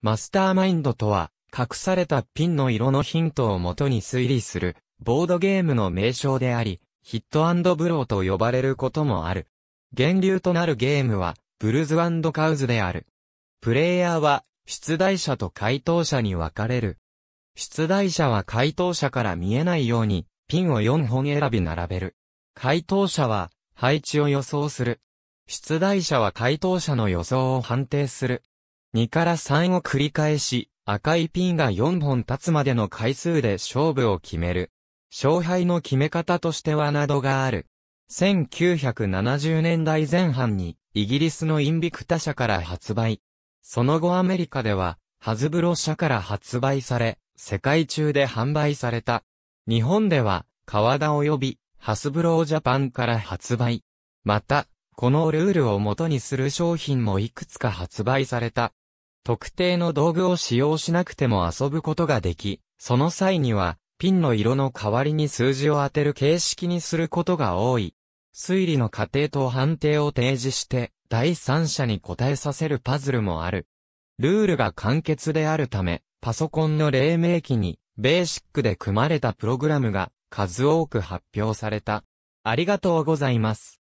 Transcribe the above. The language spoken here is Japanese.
マスターマインドとは、隠されたピンの色のヒントをもとに推理する、ボードゲームの名称であり、ヒットブローと呼ばれることもある。源流となるゲームは、ブルズカウズである。プレイヤーは、出題者と回答者に分かれる。出題者は回答者から見えないように、ピンを4本選び並べる。回答者は、配置を予想する。出題者は回答者の予想を判定する。2から3を繰り返し、赤いピンが4本立つまでの回数で勝負を決める。勝敗の決め方としてはなどがある。1970年代前半に、イギリスのインビクタ社から発売。その後アメリカでは、ハズブロ社から発売され、世界中で販売された。日本では、川田及び、ハスブロージャパンから発売。また、このルールを元にする商品もいくつか発売された。特定の道具を使用しなくても遊ぶことができ、その際には、ピンの色の代わりに数字を当てる形式にすることが多い。推理の過程と判定を提示して、第三者に答えさせるパズルもある。ルールが簡潔であるため、パソコンの黎明期に、ベーシックで組まれたプログラムが数多く発表された。ありがとうございます。